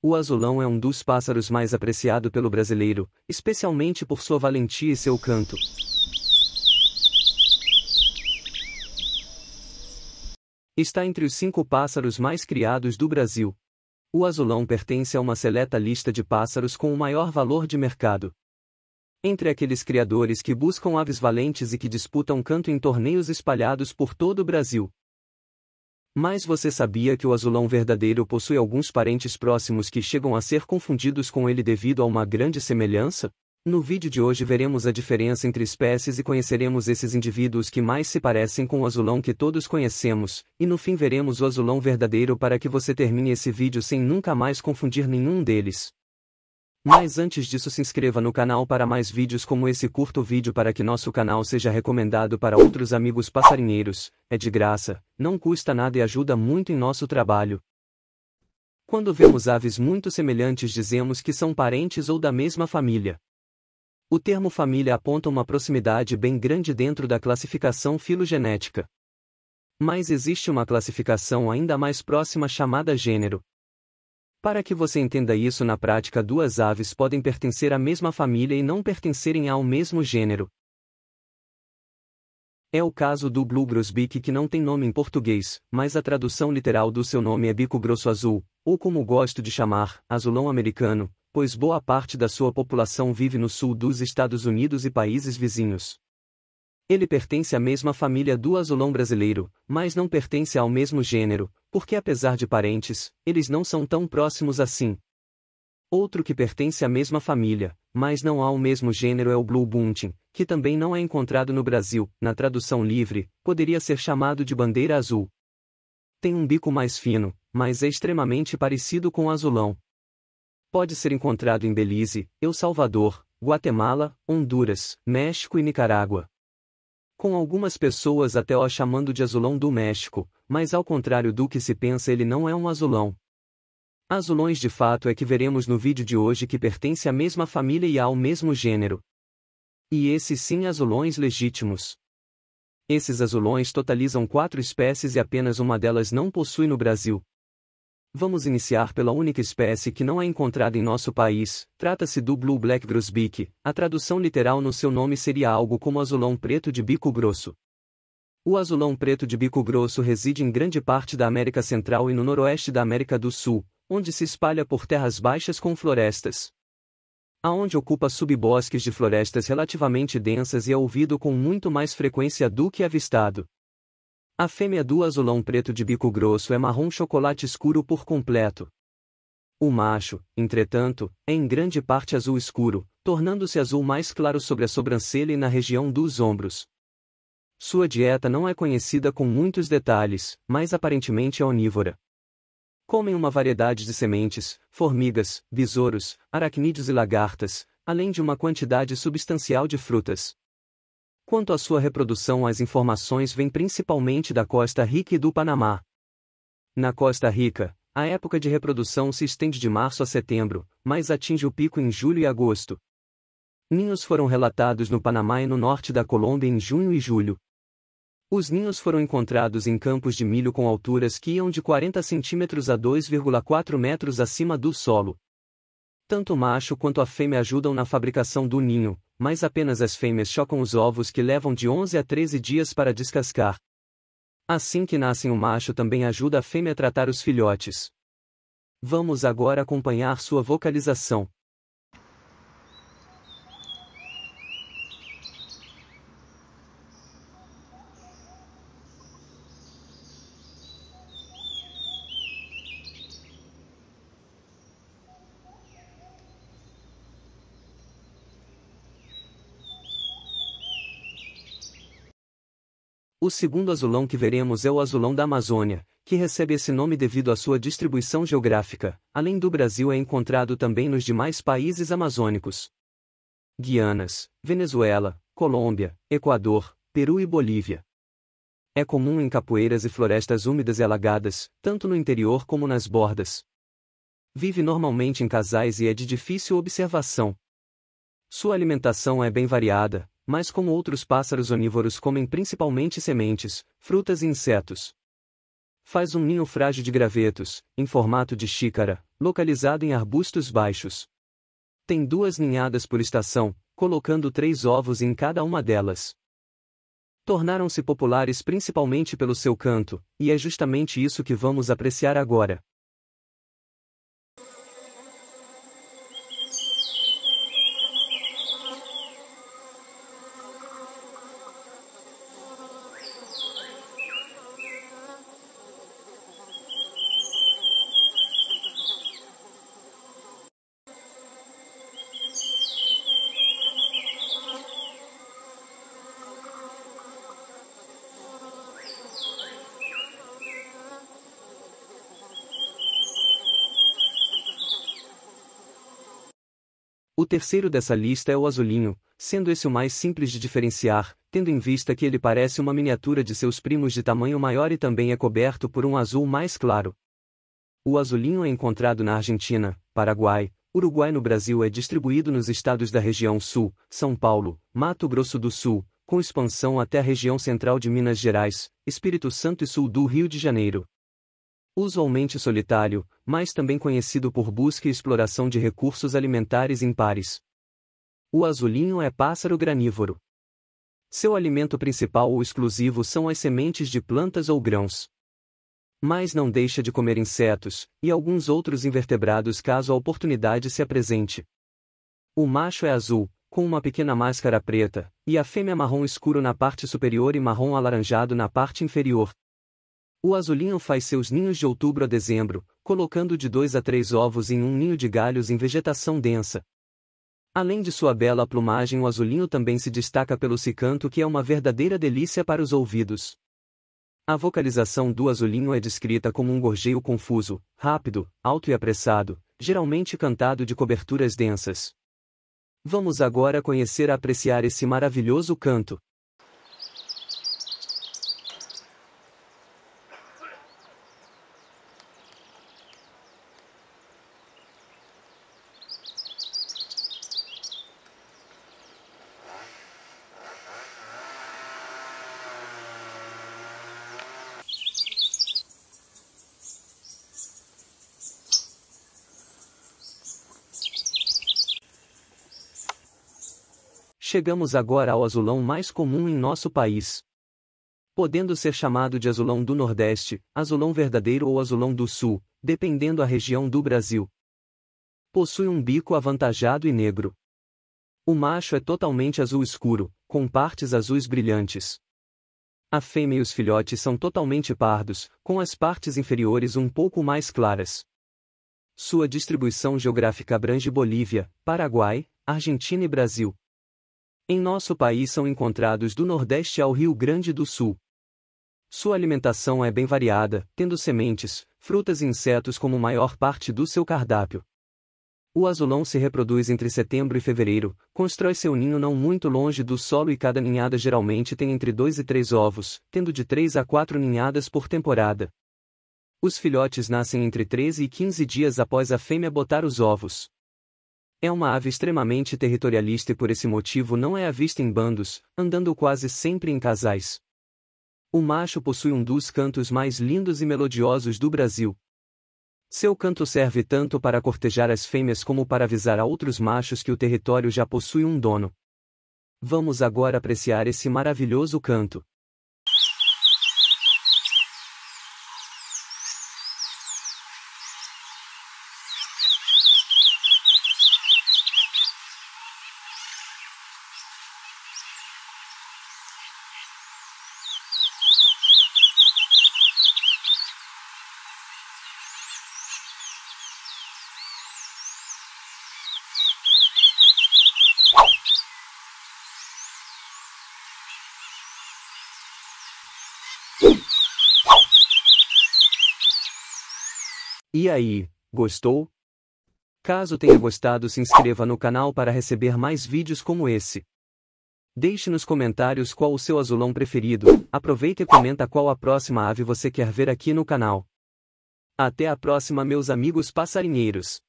O azulão é um dos pássaros mais apreciado pelo brasileiro, especialmente por sua valentia e seu canto. Está entre os cinco pássaros mais criados do Brasil. O azulão pertence a uma seleta lista de pássaros com o maior valor de mercado. Entre aqueles criadores que buscam aves valentes e que disputam canto em torneios espalhados por todo o Brasil, mas você sabia que o azulão verdadeiro possui alguns parentes próximos que chegam a ser confundidos com ele devido a uma grande semelhança? No vídeo de hoje veremos a diferença entre espécies e conheceremos esses indivíduos que mais se parecem com o azulão que todos conhecemos, e no fim veremos o azulão verdadeiro para que você termine esse vídeo sem nunca mais confundir nenhum deles. Mas antes disso se inscreva no canal para mais vídeos como esse curto vídeo para que nosso canal seja recomendado para outros amigos passarinheiros, é de graça, não custa nada e ajuda muito em nosso trabalho. Quando vemos aves muito semelhantes dizemos que são parentes ou da mesma família. O termo família aponta uma proximidade bem grande dentro da classificação filogenética. Mas existe uma classificação ainda mais próxima chamada gênero. Para que você entenda isso na prática, duas aves podem pertencer à mesma família e não pertencerem ao mesmo gênero. É o caso do Blue Grosbeak que não tem nome em português, mas a tradução literal do seu nome é bico grosso azul, ou como gosto de chamar, azulão americano, pois boa parte da sua população vive no sul dos Estados Unidos e países vizinhos. Ele pertence à mesma família do azulão brasileiro, mas não pertence ao mesmo gênero, porque apesar de parentes, eles não são tão próximos assim. Outro que pertence à mesma família, mas não ao mesmo gênero é o Blue Bunting, que também não é encontrado no Brasil, na tradução livre, poderia ser chamado de bandeira azul. Tem um bico mais fino, mas é extremamente parecido com o azulão. Pode ser encontrado em Belize, El Salvador, Guatemala, Honduras, México e Nicarágua com algumas pessoas até o chamando de azulão do México, mas ao contrário do que se pensa, ele não é um azulão. Azulões de fato é que veremos no vídeo de hoje que pertence à mesma família e ao mesmo gênero. E esses sim azulões legítimos. Esses azulões totalizam quatro espécies e apenas uma delas não possui no Brasil, Vamos iniciar pela única espécie que não é encontrada em nosso país, trata-se do Blue Black Grosbeak, a tradução literal no seu nome seria algo como azulão preto de bico grosso. O azulão preto de bico grosso reside em grande parte da América Central e no noroeste da América do Sul, onde se espalha por terras baixas com florestas. Aonde ocupa subbosques de florestas relativamente densas e é ouvido com muito mais frequência do que avistado. A fêmea do azulão preto de bico grosso é marrom chocolate escuro por completo. O macho, entretanto, é em grande parte azul escuro, tornando-se azul mais claro sobre a sobrancelha e na região dos ombros. Sua dieta não é conhecida com muitos detalhes, mas aparentemente é onívora. Comem uma variedade de sementes, formigas, besouros, aracnídeos e lagartas, além de uma quantidade substancial de frutas. Quanto à sua reprodução, as informações vêm principalmente da Costa Rica e do Panamá. Na Costa Rica, a época de reprodução se estende de março a setembro, mas atinge o pico em julho e agosto. Ninhos foram relatados no Panamá e no norte da Colômbia em junho e julho. Os ninhos foram encontrados em campos de milho com alturas que iam de 40 centímetros a 2,4 metros acima do solo. Tanto o macho quanto a fêmea ajudam na fabricação do ninho, mas apenas as fêmeas chocam os ovos que levam de 11 a 13 dias para descascar. Assim que nascem o macho também ajuda a fêmea a tratar os filhotes. Vamos agora acompanhar sua vocalização. O segundo azulão que veremos é o azulão da Amazônia, que recebe esse nome devido à sua distribuição geográfica, além do Brasil é encontrado também nos demais países amazônicos. Guianas, Venezuela, Colômbia, Equador, Peru e Bolívia. É comum em capoeiras e florestas úmidas e alagadas, tanto no interior como nas bordas. Vive normalmente em casais e é de difícil observação. Sua alimentação é bem variada, mas como outros pássaros onívoros comem principalmente sementes, frutas e insetos. Faz um ninho frágil de gravetos, em formato de xícara, localizado em arbustos baixos. Tem duas ninhadas por estação, colocando três ovos em cada uma delas. Tornaram-se populares principalmente pelo seu canto, e é justamente isso que vamos apreciar agora. terceiro dessa lista é o azulinho, sendo esse o mais simples de diferenciar, tendo em vista que ele parece uma miniatura de seus primos de tamanho maior e também é coberto por um azul mais claro. O azulinho é encontrado na Argentina, Paraguai, Uruguai no Brasil é distribuído nos estados da região Sul, São Paulo, Mato Grosso do Sul, com expansão até a região central de Minas Gerais, Espírito Santo e sul do Rio de Janeiro usualmente solitário, mas também conhecido por busca e exploração de recursos alimentares impares. O azulinho é pássaro granívoro. Seu alimento principal ou exclusivo são as sementes de plantas ou grãos. Mas não deixa de comer insetos e alguns outros invertebrados caso a oportunidade se apresente. O macho é azul, com uma pequena máscara preta, e a fêmea marrom escuro na parte superior e marrom alaranjado na parte inferior, o azulinho faz seus ninhos de outubro a dezembro, colocando de dois a três ovos em um ninho de galhos em vegetação densa. Além de sua bela plumagem, o azulinho também se destaca pelo cicanto, que é uma verdadeira delícia para os ouvidos. A vocalização do azulinho é descrita como um gorjeio confuso, rápido, alto e apressado, geralmente cantado de coberturas densas. Vamos agora conhecer e apreciar esse maravilhoso canto. Chegamos agora ao azulão mais comum em nosso país. Podendo ser chamado de azulão do Nordeste, azulão verdadeiro ou azulão do Sul, dependendo a região do Brasil. Possui um bico avantajado e negro. O macho é totalmente azul escuro, com partes azuis brilhantes. A fêmea e os filhotes são totalmente pardos, com as partes inferiores um pouco mais claras. Sua distribuição geográfica abrange Bolívia, Paraguai, Argentina e Brasil. Em nosso país são encontrados do Nordeste ao Rio Grande do Sul. Sua alimentação é bem variada, tendo sementes, frutas e insetos como maior parte do seu cardápio. O azulão se reproduz entre setembro e fevereiro, constrói seu ninho não muito longe do solo e cada ninhada geralmente tem entre dois e três ovos, tendo de três a quatro ninhadas por temporada. Os filhotes nascem entre 13 e 15 dias após a fêmea botar os ovos. É uma ave extremamente territorialista e por esse motivo não é avista em bandos, andando quase sempre em casais. O macho possui um dos cantos mais lindos e melodiosos do Brasil. Seu canto serve tanto para cortejar as fêmeas como para avisar a outros machos que o território já possui um dono. Vamos agora apreciar esse maravilhoso canto. E aí, gostou? Caso tenha gostado, se inscreva no canal para receber mais vídeos como esse. Deixe nos comentários qual o seu azulão preferido, aproveita e comenta qual a próxima ave você quer ver aqui no canal. Até a próxima, meus amigos passarinheiros!